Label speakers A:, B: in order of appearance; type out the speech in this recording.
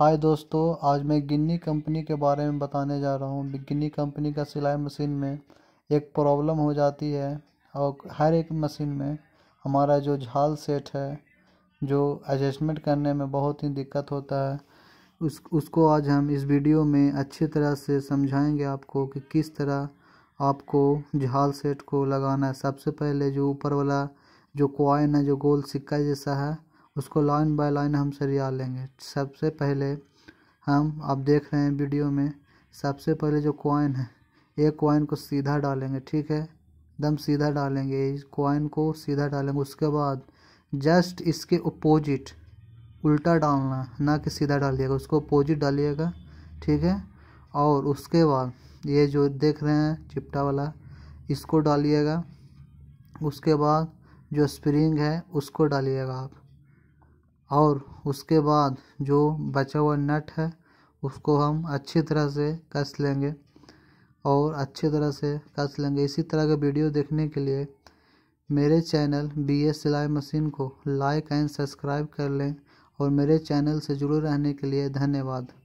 A: हाय दोस्तों आज मैं गिन्नी कंपनी के बारे में बताने जा रहा हूँ गिन्नी कंपनी का सिलाई मशीन में एक प्रॉब्लम हो जाती है और हर एक मशीन में हमारा जो झाल सेट है जो एडजस्टमेंट करने में बहुत ही दिक्कत होता है उस उसको आज हम इस वीडियो में अच्छी तरह से समझाएंगे आपको कि किस तरह आपको झाल सेट को लगाना है सबसे पहले जो ऊपर वाला जो क्वाइन है जो गोल सिक्का जैसा है उसको लाइन बाय लाइन हम सरिया लेंगे सबसे पहले हम आप देख रहे हैं वीडियो में सबसे पहले जो कॉइन है एक कॉइन को सीधा डालेंगे ठीक है एकदम सीधा डालेंगे इस कॉइन को सीधा डालेंगे उसके बाद जस्ट इसके अपोजिट उल्टा डालना ना कि सीधा डालिएगा उसको अपोजिट डालिएगा ठीक है और उसके बाद ये जो देख रहे हैं चिपटा वाला इसको डालिएगा उसके बाद जो स्प्रिंग है उसको डालिएगा आप और उसके बाद जो बचा हुआ नट है उसको हम अच्छी तरह से कस लेंगे और अच्छी तरह से कस लेंगे इसी तरह के वीडियो देखने के लिए मेरे चैनल बी एस सिलाई मशीन को लाइक एंड सब्सक्राइब कर लें और मेरे चैनल से जुड़े रहने के लिए धन्यवाद